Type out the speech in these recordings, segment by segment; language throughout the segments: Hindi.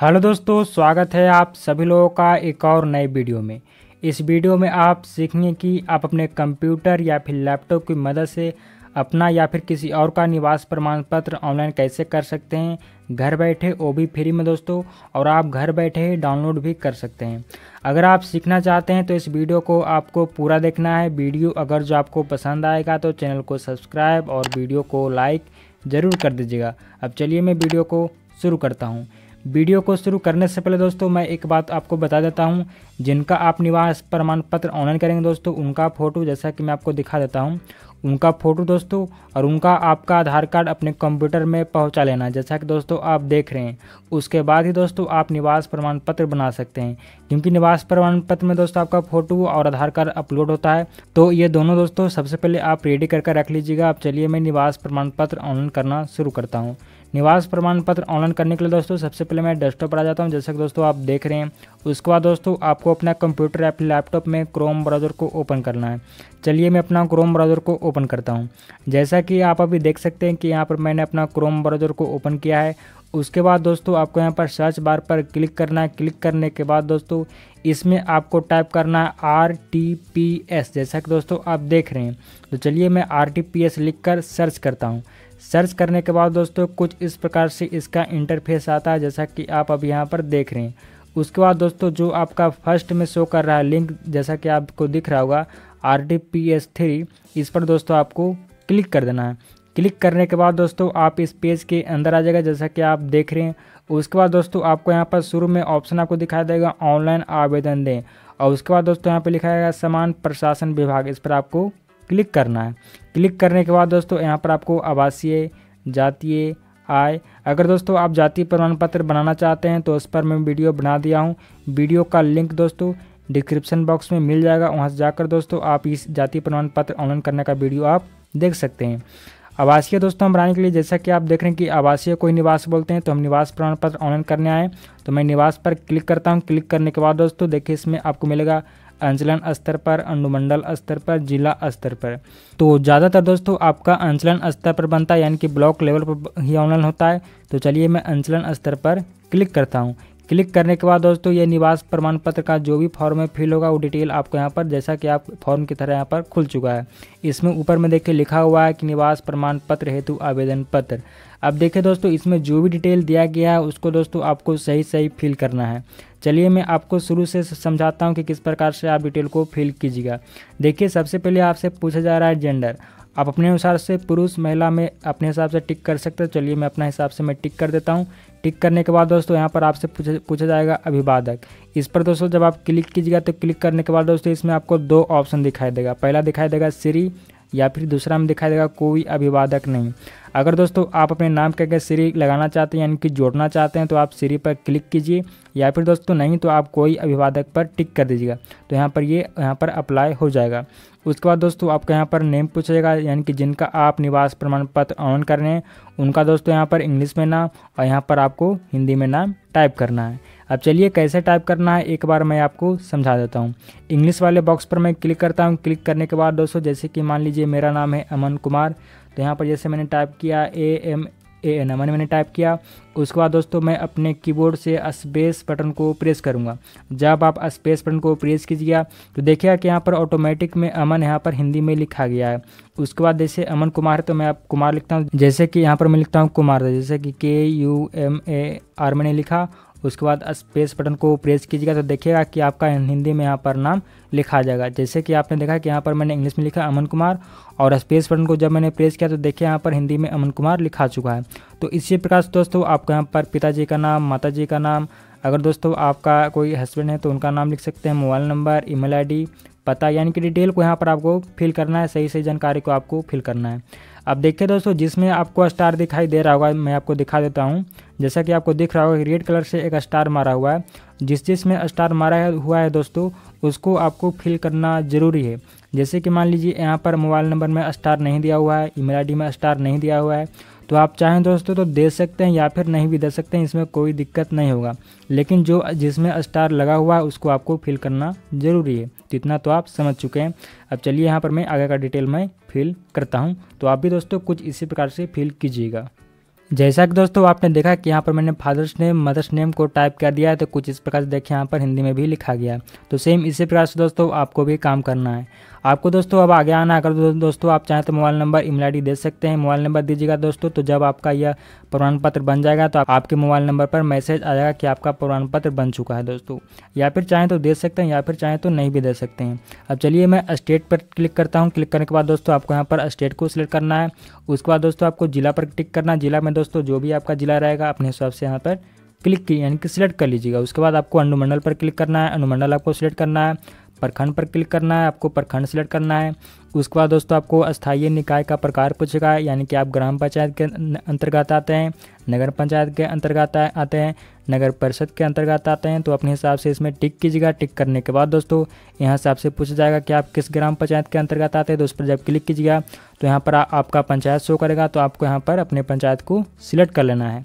हेलो दोस्तों स्वागत है आप सभी लोगों का एक और नए वीडियो में इस वीडियो में आप सीखेंगे कि आप अपने कंप्यूटर या फिर लैपटॉप की मदद से अपना या फिर किसी और का निवास प्रमाण पत्र ऑनलाइन कैसे कर सकते हैं घर बैठे वो भी फ्री में दोस्तों और आप घर बैठे डाउनलोड भी कर सकते हैं अगर आप सीखना चाहते हैं तो इस वीडियो को आपको पूरा देखना है वीडियो अगर जो आपको पसंद आएगा तो चैनल को सब्सक्राइब और वीडियो को लाइक ज़रूर कर दीजिएगा अब चलिए मैं वीडियो को शुरू करता हूँ वीडियो को शुरू करने से पहले दोस्तों मैं एक बात आपको बता देता हूं जिनका आप निवास प्रमाण पत्र ऑनलाइन करेंगे दोस्तों उनका फ़ोटो जैसा कि मैं आपको दिखा देता हूं उनका फ़ोटो दोस्तों और उनका आपका आधार कार्ड अपने कंप्यूटर में पहुंचा लेना जैसा कि दोस्तों आप देख रहे हैं उसके बाद ही दोस्तों आप निवास प्रमाण पत्र बना सकते हैं क्योंकि निवास प्रमाण पत्र में दोस्तों आपका फ़ोटो और आधार कार्ड अपलोड होता है तो ये दोनों दोस्तों सबसे पहले आप रेडी करके रख लीजिएगा अब चलिए मैं निवास प्रमाण पत्र ऑनलाइन करना शुरू करता हूँ निवास प्रमाण पत्र ऑनलाइन करने के लिए दोस्तों सबसे पहले मैं डेस्कटॉप पर आ जाता हूँ जैसा कि दोस्तों आप देख रहे हैं उसके बाद दोस्तों आपको अपना कंप्यूटर या लैपटॉप में क्रोम ब्राउज़र को ओपन करना है चलिए मैं अपना क्रोम ब्राउज़र को ओपन करता हूँ जैसा कि आप अभी देख सकते हैं कि यहाँ पर मैंने अपना क्रोम ब्राउज़र को ओपन किया है उसके बाद दोस्तों आपको यहाँ पर सर्च बार पर क्लिक करना है क्लिक करने के बाद दोस्तों इसमें आपको टाइप करना है आर टी पी एस जैसा कि दोस्तों आप देख रहे हैं तो चलिए मैं आर टी पी एस लिख कर सर्च करता हूँ सर्च करने के बाद दोस्तों कुछ इस प्रकार से इसका इंटरफेस आता है जैसा कि आप अब यहाँ पर देख रहे हैं उसके बाद दोस्तों जो आपका फर्स्ट में शो कर रहा है लिंक जैसा कि आपको दिख रहा होगा R D P S three इस पर दोस्तों आपको क्लिक कर देना है क्लिक करने के बाद दोस्तों आप इस पेज के अंदर आ जाएगा जैसा कि आप देख रहे हैं उसके बाद दोस्तों आपको यहाँ पर शुरू में ऑप्शन आपको दिखाई देगा ऑनलाइन आवेदन दें और उसके बाद दोस्तों यहाँ पर लिखा जाएगा समान प्रशासन विभाग इस पर आपको क्लिक करना है क्लिक करने के बाद दोस्तों यहाँ पर आपको आवासीय जातीय आय अगर दोस्तों आप जाति प्रमाण पत्र बनाना चाहते हैं तो उस पर मैं वीडियो बना दिया हूँ वीडियो का लिंक दोस्तों डिस्क्रिप्शन बॉक्स में मिल जाएगा वहाँ से जाकर दोस्तों आप इस जाति प्रमाण पत्र ऑनलाइन करने का वीडियो आप देख सकते हैं आवासीय दोस्तों हम बनाने के लिए जैसा कि आप देख रहे हैं कि आवासीय कोई निवास बोलते हैं तो हम निवास प्रमाण पत्र ऑनलाइन करने आए तो मैं निवास पर क्लिक करता हूँ क्लिक करने के बाद दोस्तों देखिए इसमें आपको मिलेगा अंचलन स्तर पर अनुमंडल स्तर पर जिला स्तर पर तो ज़्यादातर दोस्तों आपका अंचलन स्तर पर बनता है यानी कि ब्लॉक लेवल पर ही ऑनलाइन होता है तो चलिए मैं अंचलन स्तर पर क्लिक करता हूँ क्लिक करने के बाद दोस्तों ये निवास प्रमाण पत्र का जो भी फॉर्म है फिल होगा वो डिटेल आपको यहाँ पर जैसा कि आप फॉर्म की तरह यहाँ पर खुल चुका है इसमें ऊपर में देखिए लिखा हुआ है कि निवास प्रमाण पत्र हेतु आवेदन पत्र अब देखिए दोस्तों इसमें जो भी डिटेल दिया गया है उसको दोस्तों आपको सही सही फिल करना है चलिए मैं आपको शुरू से समझाता हूँ कि किस प्रकार से आप डिटेल को फिल कीजिएगा देखिए सबसे पहले आपसे पूछा जा रहा है जेंडर आप अपने अनुसार से पुरुष महिला में अपने हिसाब से टिक कर सकते हो चलिए मैं अपना हिसाब से मैं टिक कर देता हूँ टिक करने के बाद दोस्तों यहाँ पर आपसे पूछा पूछा जाएगा अभिवादक इस पर दोस्तों जब आप क्लिक कीजिएगा तो क्लिक करने के बाद दोस्तों इसमें आपको दो ऑप्शन दिखाई देगा पहला दिखाई देगा सीरी या फिर दूसरा में दिखाई देगा कोई अभिवादक नहीं अगर दोस्तों आप अपने नाम के अगर सीरी लगाना चाहते हैं यानी कि जोड़ना चाहते हैं तो आप सीरी पर क्लिक कीजिए या फिर दोस्तों नहीं तो आप कोई अभिवादक पर टिक कर दीजिएगा तो यहाँ पर ये यहाँ पर अप्लाई हो जाएगा उसके बाद दोस्तों आपका यहाँ पर नेम पूछेगा यानी कि जिनका आप निवास प्रमाण पत्र ऑन कर रहे हैं उनका दोस्तों यहाँ पर इंग्लिश में नाम और यहाँ पर आपको हिंदी में नाम टाइप करना है अब चलिए कैसे टाइप करना है एक बार मैं आपको समझा देता हूँ इंग्लिश वाले बॉक्स पर मैं क्लिक करता हूँ क्लिक करने के बाद दोस्तों जैसे कि मान लीजिए मेरा नाम है अमन कुमार तो यहाँ पर जैसे मैंने टाइप किया ए एम ए एन अमन मैंने टाइप किया उसके बाद दोस्तों मैं अपने कीबोर्ड से स्पेस बटन को प्रेस करूँगा जब आप स्पेस बटन को प्रेस कीजिएगा तो देखिएगा कि यहाँ पर ऑटोमेटिक में अमन यहाँ पर हिंदी में लिखा गया है उसके बाद जैसे अमन कुमार है तो मैं आप कुमार लिखता हूँ जैसे कि यहाँ पर मैं लिखता हूँ कुमार जैसे कि के यू एम ए आर मैंने लिखा उसके बाद स्पेस बटन को प्रेस कीजिएगा तो देखिएगा कि आपका हिंदी में यहाँ पर नाम लिखा जाएगा जैसे कि आपने देखा कि यहाँ पर मैंने इंग्लिश में लिखा अमन कुमार और स्पेस बटन को जब मैंने प्रेस किया तो देखिए यहाँ पर हिंदी में अमन कुमार लिखा चुका है तो इसी प्रकार से दोस्तों आपको यहाँ पर पिताजी का नाम माता जी का नाम अगर दोस्तों आपका कोई हस्बैंड है तो उनका नाम लिख सकते हैं मोबाइल नंबर ई मेल पता यानी कि डिटेल को यहाँ पर आपको फिल करना है सही सही जानकारी को आपको फिल करना है अब देखिए दोस्तों जिसमें आपको स्टार दिखाई दे रहा होगा मैं आपको दिखा देता हूँ जैसा कि आपको दिख रहा होगा रेड कलर से एक स्टार मारा हुआ है जिस जिसमें स्टार मारा हुआ है दोस्तों उसको आपको फिल करना ज़रूरी है जैसे कि मान लीजिए यहाँ पर मोबाइल नंबर में स्टार नहीं दिया हुआ है ईमेल आईडी में स्टार नहीं दिया हुआ है तो आप चाहें दोस्तों तो दे सकते हैं या फिर नहीं भी दे सकते हैं इसमें कोई दिक्कत नहीं होगा लेकिन जो जिसमें स्टार लगा हुआ है उसको आपको फिल करना ज़रूरी है तो इतना तो आप समझ चुके हैं अब चलिए यहाँ पर मैं आगे का डिटेल में फील करता हूँ तो आप भी दोस्तों कुछ इसी प्रकार से फील कीजिएगा जैसा कि दोस्तों आपने देखा कि यहाँ पर मैंने फादर्स नेम मदर्स नेम को टाइप कर दिया है तो कुछ इस प्रकार से देखिए यहाँ पर हिंदी में भी लिखा गया तो सेम इसी प्रकार से दोस्तों आपको भी काम करना है आपको दोस्तों अब आगे आना अगर दोस्तों आप चाहें तो मोबाइल नंबर ईमेल आई दे सकते हैं मोबाइल नंबर दीजिएगा दोस्तों तो जब आपका यह प्रमाण पत्र बन जाएगा तो आपके मोबाइल नंबर पर मैसेज आ जाएगा कि आपका प्रमाण पत्र बन चुका है दोस्तों या फिर चाहें तो दे सकते हैं या फिर चाहें तो नहीं भी दे सकते हैं अब चलिए मैं स्टेट पर क्लिक करता हूँ क्लिक करने के बाद दोस्तों आपको यहाँ पर स्टेट को सिलेक्ट करना है उसके बाद दोस्तों आपको जिला पर क्लिक करना है जिला में दोस्तों जो भी आपका जिला रहेगा अपने हिसाब से यहाँ पर क्लिक यानी कि सिलेक्ट कर लीजिएगा उसके बाद आपको अनुमंडल पर क्लिक करना है अनुमंडल आपको सिलेक्ट करना है प्रखंड पर क्लिक करना है आपको प्रखंड सेलेक्ट करना है उसके बाद दोस्तों आपको स्थायी निकाय का प्रकार पूछेगा यानी कि आप ग्राम पंचायत के अं-, अंतर्गत आते हैं नगर पंचायत के अंतर्गत आते हैं नगर परिषद के अंतर्गत आते हैं तो अपने हिसाब से इसमें टिक कीजिएगा टिक करने के बाद दोस्तों यहाँ से आपसे पूछा जाएगा कि आप किस ग्राम पंचायत के अंतर्गत आते हैं तो उस पर जब क्लिक कीजिएगा तो यहाँ पर आपका पंचायत शो करेगा तो आपको यहाँ पर अपने पंचायत को सिलेक्ट कर लेना है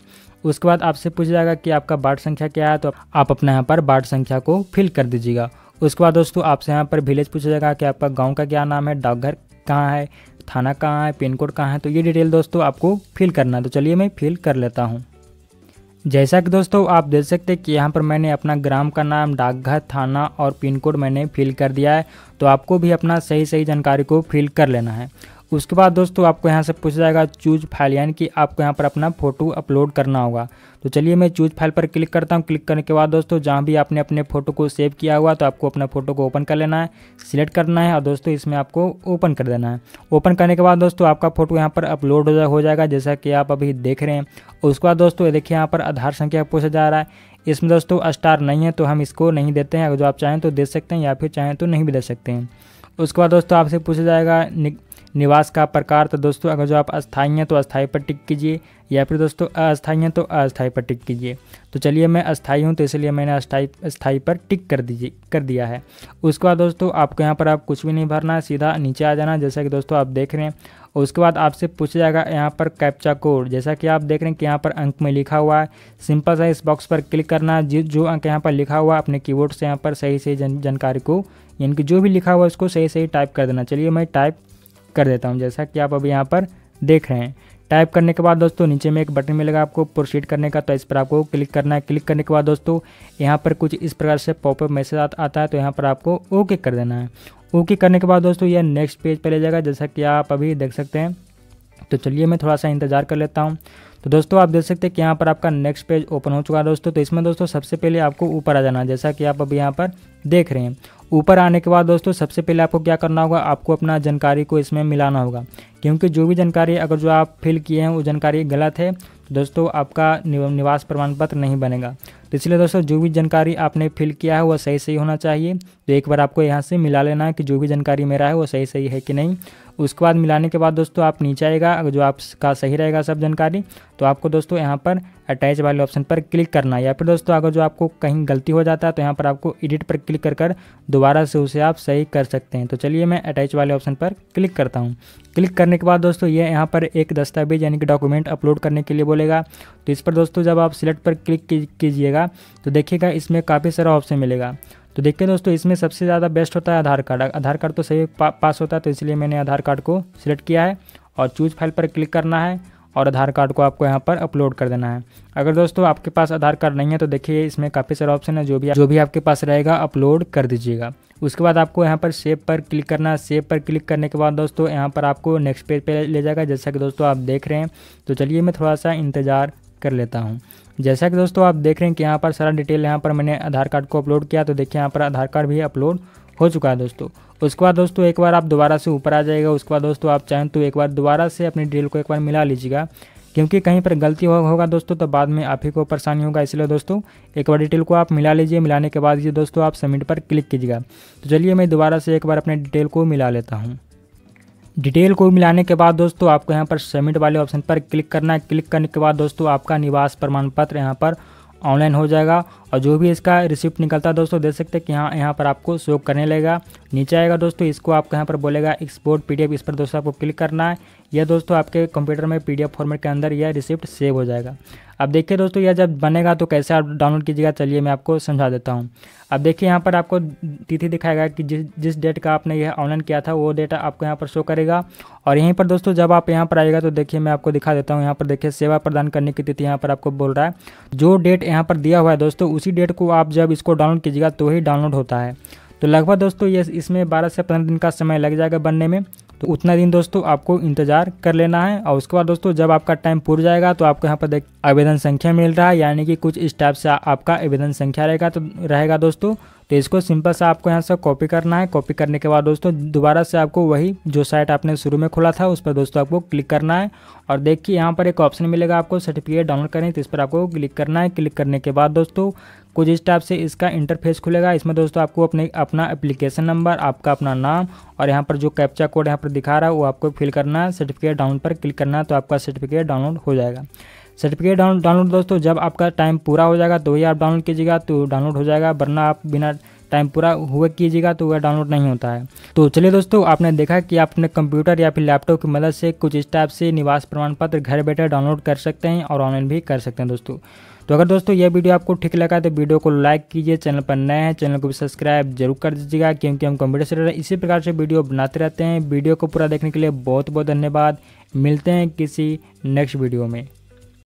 उसके बाद आपसे पूछा जाएगा कि आपका वार्ड संख्या क्या है तो आप अपने यहाँ पर वार्ड संख्या को फिल कर दीजिएगा उसके बाद दोस्तों आपसे यहाँ पर विलेज पूछा जाएगा कि आपका गाँव का क्या नाम है डाकघर कहाँ है थाना कहाँ है पिन कोड कहाँ है तो ये डिटेल दोस्तों आपको फिल करना है तो चलिए मैं फिल कर लेता हूँ जैसा कि दोस्तों आप देख सकते हैं कि यहाँ पर मैंने अपना ग्राम का नाम डाकघर थाना और पिन कोड मैंने फिल कर दिया है तो आपको भी अपना सही सही जानकारी को फिल कर लेना है उसके बाद दोस्तों आपको यहाँ से पूछा जाएगा चूज फाइल यानी कि आपको यहाँ पर अपना फोटो अपलोड करना होगा तो चलिए मैं चूज फाइल पर क्लिक करता हूँ क्लिक करने के बाद दोस्तों जहाँ भी आपने अपने फोटो को सेव किया हुआ तो आपको अपना फोटो को ओपन कर लेना है सिलेक्ट करना है और दोस्तों इसमें आपको ओपन कर देना है ओपन करने के बाद दोस्तों आपका फोटो यहाँ पर अपलोड हो, जा, हो जाएगा जैसा कि आप अभी देख रहे हैं उसके बाद दोस्तों देखिए यहाँ पर आधार संख्या पूछा जा रहा है इसमें दोस्तों स्टार नहीं है तो हम इसको नहीं देते हैं अगर जो आप चाहें तो दे सकते हैं या फिर चाहें तो नहीं भी दे सकते हैं उसके बाद दोस्तों आपसे पूछा जाएगा निवास का प्रकार तो दोस्तों अगर जो आप अस्थाई हैं तो अस्थाई पर टिक कीजिए या फिर दोस्तों अस्थाई हैं तो अस्थाई पर टिक कीजिए तो चलिए मैं अस्थाई हूँ तो इसलिए मैंने अस्थाई अस्थाई पर टिक कर दीजिए कर दिया है उसके बाद दोस्तों आपको यहाँ पर आप कुछ भी नहीं भरना है सीधा नीचे आ जाना जैसा कि दोस्तों आप देख रहे हैं और उसके बाद आपसे पूछा जाएगा यहाँ पर कैप्चा कोड जैसा कि आप देख रहे हैं कि यहाँ पर अंक में लिखा हुआ है सिंपल सा इस बॉक्स पर क्लिक करना है जो अंक यहाँ पर लिखा हुआ है अपने कीबोर्ड से यहाँ पर सही सही जन, जानकारी को यानी कि जो भी लिखा हुआ है उसको सही सही टाइप कर देना चलिए मैं टाइप कर देता हूँ जैसा कि आप अभी यहाँ पर देख रहे हैं टाइप करने के बाद दोस्तों नीचे में एक बटन मिलेगा आपको प्रोसीड करने का तो इस पर आपको क्लिक करना है क्लिक करने के बाद दोस्तों यहाँ पर कुछ इस प्रकार से पॉपअप मैसेज आता है तो यहाँ पर आपको ओके कर देना है ओके करने के बाद दोस्तों यह नेक्स्ट पेज पर ले जाएगा जैसा कि आप अभी देख सकते हैं तो चलिए मैं थोड़ा सा इंतज़ार कर लेता हूँ तो दोस्तों आप देख सकते हैं कि यहाँ पर आपका नेक्स्ट पेज ओपन हो चुका है दोस्तों तो इसमें दोस्तों सबसे पहले आपको ऊपर आ जाना है जैसा कि आप अभी यहाँ पर देख रहे हैं ऊपर आने के बाद दोस्तों सबसे पहले आपको क्या करना होगा आपको अपना जानकारी को इसमें मिलाना होगा क्योंकि जो भी जानकारी अगर जो आप फिल किए हैं वो जानकारी गलत है तो दोस्तों आपका निवास प्रमाण पत्र नहीं बनेगा तो इसलिए दोस्तों जो भी जानकारी आपने फिल किया है वो सही सही होना चाहिए तो एक बार आपको यहाँ से मिला लेना है कि जो भी जानकारी मेरा है वो सही सही है कि नहीं उसके बाद मिलाने के बाद दोस्तों आप नीचे आएगा अगर जो आपका सही रहेगा सब जानकारी तो आपको दोस्तों यहाँ पर अटैच वाले ऑप्शन पर क्लिक करना है या फिर दोस्तों अगर जो आपको कहीं गलती हो जाता है तो यहाँ पर आपको एडिट पर क्लिक कर कर दोबारा से उसे आप सही कर सकते हैं तो चलिए मैं अटैच वाले ऑप्शन पर क्लिक करता हूँ क्लिक करने के बाद दोस्तों ये यह यहाँ पर एक दस्तावेज यानी कि डॉक्यूमेंट अपलोड करने के लिए बोलेगा तो इस पर दोस्तों जब आप सिलेक्ट पर क्लिक कीजिएगा जाएगा तो देखिएगा इसमें काफ़ी सारा ऑप्शन मिलेगा तो देखिए दोस्तों इसमें सबसे ज़्यादा बेस्ट होता है आधार कार्ड आधार कार्ड तो सही पा, पास होता है तो इसलिए मैंने आधार कार्ड को सिलेक्ट किया है और चूज फाइल पर क्लिक करना है और आधार कार्ड को आपको यहाँ पर अपलोड कर देना है अगर दोस्तों आपके पास आधार कार्ड नहीं है तो देखिए इसमें काफ़ी सारे ऑप्शन है जो भी जो भी आपके पास रहेगा अपलोड कर दीजिएगा उसके बाद आपको यहाँ पर सेव पर क्लिक करना है सेव पर क्लिक करने के बाद दोस्तों यहाँ पर आपको नेक्स्ट पेज पे ले जाएगा जैसा कि दोस्तों आप देख रहे हैं तो चलिए मैं थोड़ा सा इंतज़ार कर लेता हूँ जैसा कि दोस्तों आप देख रहे हैं कि यहाँ पर सारा डिटेल यहाँ पर मैंने आधार कार्ड को अपलोड किया तो देखिए यहाँ पर आधार कार्ड भी अपलोड हो चुका है दोस्तों उसके बाद दोस्तों एक बार आप दोबारा से ऊपर आ जाएगा उसके बाद दोस्तों आप चाहें तो एक बार दोबारा से अपनी डिटेल को एक बार मिला लीजिएगा क्योंकि कहीं पर गलती हो, होगा दोस्तों तो बाद में आप ही को परेशानी होगा इसलिए दोस्तों एक बार डिटेल को आप मिला लीजिए मिलाने के बाद ये दोस्तों आप सबमिट पर क्लिक कीजिएगा तो चलिए मैं दोबारा से एक बार अपने डिटेल को मिला लेता हूँ डिटेल को मिलाने के बाद दोस्तों आपको यहाँ पर सबमिट वाले ऑप्शन पर क्लिक करना है क्लिक करने के बाद दोस्तों आपका निवास प्रमाण पत्र यहाँ पर ऑनलाइन हो जाएगा और जो भी इसका रिसिप्ट निकलता है दोस्तों देख सकते हैं कि यहाँ यहाँ पर आपको शो करने लगेगा नीचे आएगा दोस्तों इसको आपको यहाँ पर बोलेगा एक्सपोर्ट पीडीएफ इस पर दोस्तों आपको क्लिक करना है यह दोस्तों आपके कंप्यूटर में पीडीएफ फॉर्मेट के अंदर यह रिसिप्ट सेव हो जाएगा अब देखिए दोस्तों यह जब बनेगा तो कैसे आप डाउनलोड कीजिएगा चलिए मैं आपको समझा देता हूँ अब देखिए यहाँ पर आपको तिथि दिखाएगा कि जिस जिस डेट का आपने यह ऑनलाइन किया था वो डेट आपको यहाँ पर शो करेगा और यहीं पर दोस्तों जब आप यहाँ पर आएगा तो देखिए मैं आपको दिखा देता हूँ यहाँ पर देखिए सेवा प्रदान करने की तिथि यहाँ पर आपको बोल रहा है जो डेट यहाँ पर दिया हुआ है दोस्तों उसी डेट को आप जब इसको डाउनलोड कीजिएगा तो ही डाउनलोड होता है तो लगभग दोस्तों ये इसमें 12 से 15 दिन का समय लग जाएगा बनने में तो उतना दिन दोस्तों आपको इंतजार कर लेना है और उसके बाद दोस्तों जब आपका टाइम पूर जाएगा तो आपको यहाँ पर देख आवेदन संख्या मिल रहा है यानी कि कुछ इस टाइप से आपका आवेदन संख्या रहेगा तो रहेगा दोस्तों तो इसको सिंपल सा आपको यहाँ से कॉपी करना है कॉपी करने के बाद दोस्तों दोबारा से आपको वही जो साइट आपने शुरू में खोला था उस पर दोस्तों आपको क्लिक करना है और देखिए यहाँ पर एक ऑप्शन मिलेगा आपको सर्टिफिकेट डाउनलोड करें तो इस पर आपको क्लिक करना है क्लिक करने के बाद दोस्तों कुछ इस टाइप से इसका इंटरफेस खुलेगा इसमें दोस्तों आपको अपने अपना एप्लीकेशन नंबर आपका अपना नाम और यहाँ पर जो कैप्चा कोड यहाँ पर दिखा रहा है वो आपको फिल करना है सर्टिफिकेट डाउनलोड पर क्लिक करना है तो आपका सर्टिफिकेट डाउनलोड हो जाएगा सर्टिफिकेट डाउन डाउनलोड दोस्तों जब आपका टाइम पूरा हो जाएगा तो ही आप डाउनलोड कीजिएगा तो डाउनलोड हो जाएगा वरना आप बिना टाइम पूरा हुआ कीजिएगा तो वह डाउनलोड नहीं होता है तो चलिए दोस्तों आपने देखा कि आप अपने कंप्यूटर या फिर लैपटॉप की मदद से कुछ इस टाइप से निवास प्रमाण पत्र घर बैठे डाउनलोड कर सकते हैं और ऑनलाइन भी कर सकते हैं दोस्तों तो अगर दोस्तों यह वीडियो आपको ठीक लगा तो वीडियो को लाइक कीजिए चैनल पर नए हैं चैनल को भी सब्सक्राइब जरूर कर दीजिएगा क्योंकि हम कंप्यूटर से इसी प्रकार से वीडियो बनाते रहते हैं वीडियो को पूरा देखने के लिए बहुत बहुत धन्यवाद मिलते हैं किसी नेक्स्ट वीडियो में